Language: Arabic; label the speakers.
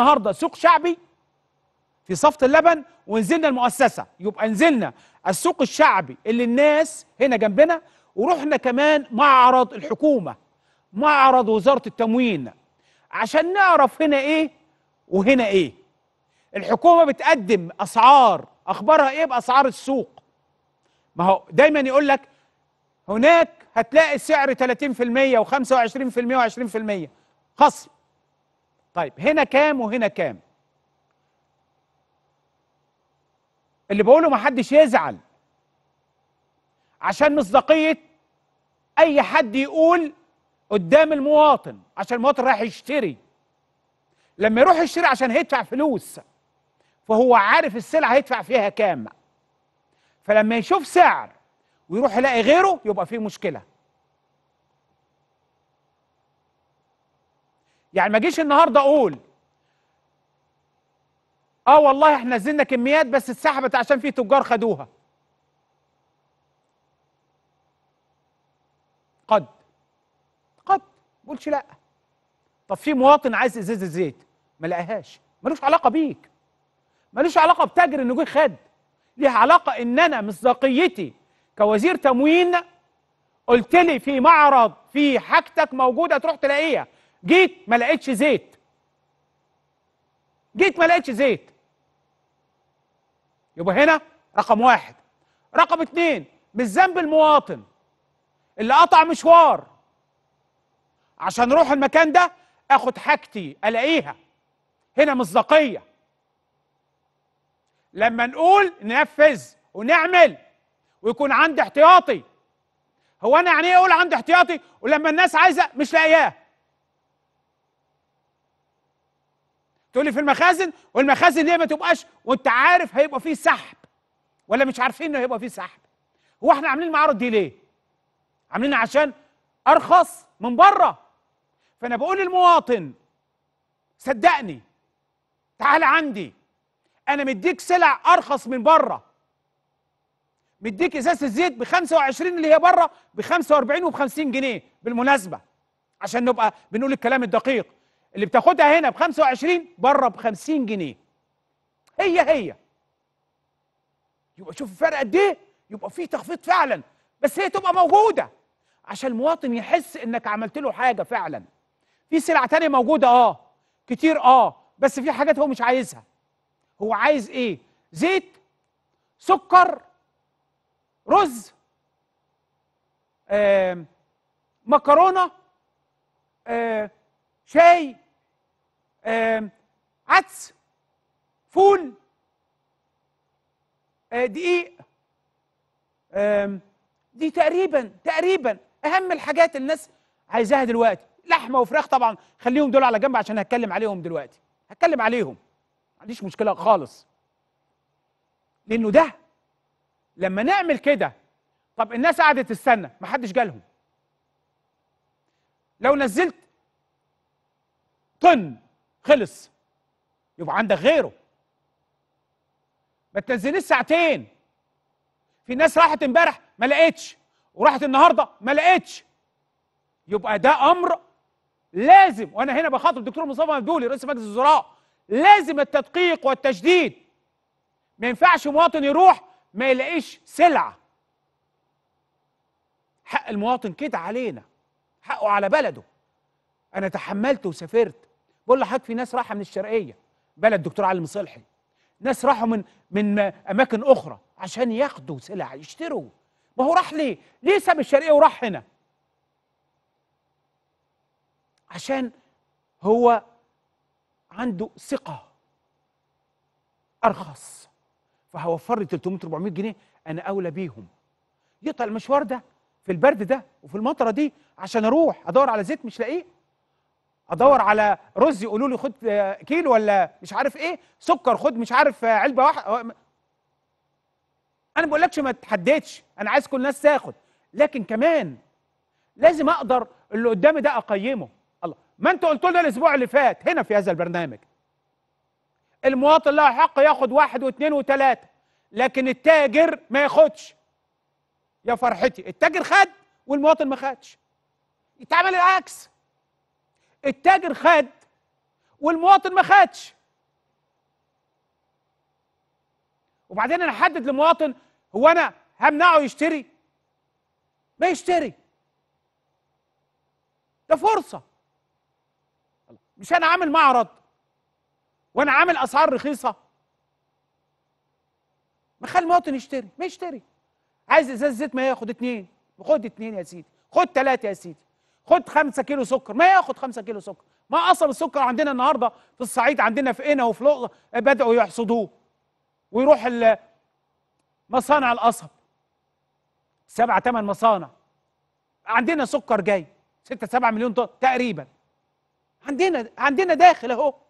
Speaker 1: النهارده سوق شعبي في صفه اللبن ونزلنا المؤسسه يبقى نزلنا السوق الشعبي اللي الناس هنا جنبنا ورحنا كمان معرض الحكومه معرض وزاره التموين عشان نعرف هنا ايه وهنا ايه الحكومه بتقدم اسعار اخبارها ايه باسعار السوق ما هو دايما يقول لك هناك هتلاقي السعر 30% و25% و20% خصم طيب هنا كام وهنا كام اللي بقوله ما حدش يزعل عشان مصداقية أي حد يقول قدام المواطن عشان المواطن رايح يشتري لما يروح يشتري عشان هيدفع فلوس فهو عارف السلعة هيدفع فيها كام فلما يشوف سعر ويروح يلاقي غيره يبقى فيه مشكله يعني ما اجيش النهارده اقول اه والله احنا نزلنا كميات بس اتسحبت عشان في تجار خدوها قد قد قلتش لا طب في مواطن عايز ازازه زيت ما لقاهاش ملوش علاقه بيك ملوش علاقه بتاجر انه جه خد ليها علاقه ان انا مصداقيتي كوزير تموين قلت لي في معرض في حاجتك موجوده تروح تلاقيها جيت ما لقيتش زيت جيت ما لقيتش زيت يبقى هنا رقم واحد رقم اتنين مش ذنب المواطن اللي قطع مشوار عشان اروح المكان ده اخد حاجتي الاقيها هنا مصداقيه لما نقول ننفذ ونعمل ويكون عندي احتياطي هو انا يعني ايه اقول عندي احتياطي ولما الناس عايزه مش لاقياه تقول لي في المخازن والمخازن ليه ما تبقاش وانت عارف هيبقى فيه سحب ولا مش عارفين انه هيبقى فيه سحب هو احنا عاملين المعارض دي ليه عاملينها عشان ارخص من بره فانا بقول للمواطن صدقني تعال عندي انا مديك سلع ارخص من بره مديك ازازه الزيت ب 25 اللي هي بره ب 45 وب 50 جنيه بالمناسبه عشان نبقى بنقول الكلام الدقيق اللي بتاخدها هنا ب 25 بره ب 50 جنيه هي هي يبقى شوف الفرق قد ايه يبقى في تخفيض فعلا بس هي تبقى موجوده عشان المواطن يحس انك عملت له حاجه فعلا في سلع تانية موجوده اه كتير اه بس في حاجات هو مش عايزها هو عايز ايه زيت سكر رز آه، مكرونه آه، شاي عدس فول آه، دقيق دي تقريبا تقريبا اهم الحاجات الناس عايزاها دلوقتي لحمه وفراخ طبعا خليهم دول على جنب عشان هتكلم عليهم دلوقتي هتكلم عليهم ما عنديش مشكله خالص لانه ده لما نعمل كده طب الناس قعدت تستنى ما حدش جالهم لو نزلت طن خلص يبقى عندك غيره ما تنزليش ساعتين في ناس راحت امبارح ما لقيتش وراحت النهارده ما لقيتش يبقى ده امر لازم وانا هنا بخاطب الدكتور مصطفى مبدولي رئيس مجلس الوزراء لازم التدقيق والتجديد ما ينفعش مواطن يروح ما يلاقيش سلعه حق المواطن كده علينا حقه على بلده انا تحملت وسافرت بقول لحضرتك في ناس رايحه من الشرقيه بلد دكتور علي مصلحي ناس راحوا من من اماكن اخرى عشان ياخدوا سلع يشتروا ما هو راح ليه؟ ليه ساب الشرقيه وراح هنا؟ عشان هو عنده ثقه ارخص فهوفر لي 300 400 جنيه انا اولى بيهم يقطع المشوار ده في البرد ده وفي المطره دي عشان اروح ادور على زيت مش لاقيه ادور على رز يقولوا لي خد كيلو ولا مش عارف ايه سكر خد مش عارف علبه واحده انا ما بقولكش ما تحددش انا عايز كل الناس تاخد لكن كمان لازم اقدر اللي قدامي ده اقيمه الله ما انت قلت لنا الاسبوع اللي فات هنا في هذا البرنامج المواطن له حق ياخد واحد واثنين وثلاثه لكن التاجر ما ياخدش يا فرحتي التاجر خد والمواطن ما خدش يتعمل العكس التاجر خد والمواطن ما خدش وبعدين انا احدد للمواطن هو انا همنعه يشتري ما يشتري ده فرصه مش انا عامل معرض وانا عامل اسعار رخيصه ما خلي المواطن يشتري ما يشتري عايز ازاز زيت ما ياخد اتنين خد اتنين يا سيدي خد تلاته يا سيدي خد 5 كيلو سكر ما ياخد 5 كيلو سكر ما اصلا السكر عندنا النهارده في الصعيد عندنا في قنا وفي لقطه بداوا يحصدوه ويروح مصانع القصب سبعة ثمان مصانع عندنا سكر جاي ستة سبعة مليون طن تقريبا عندنا عندنا داخل اهو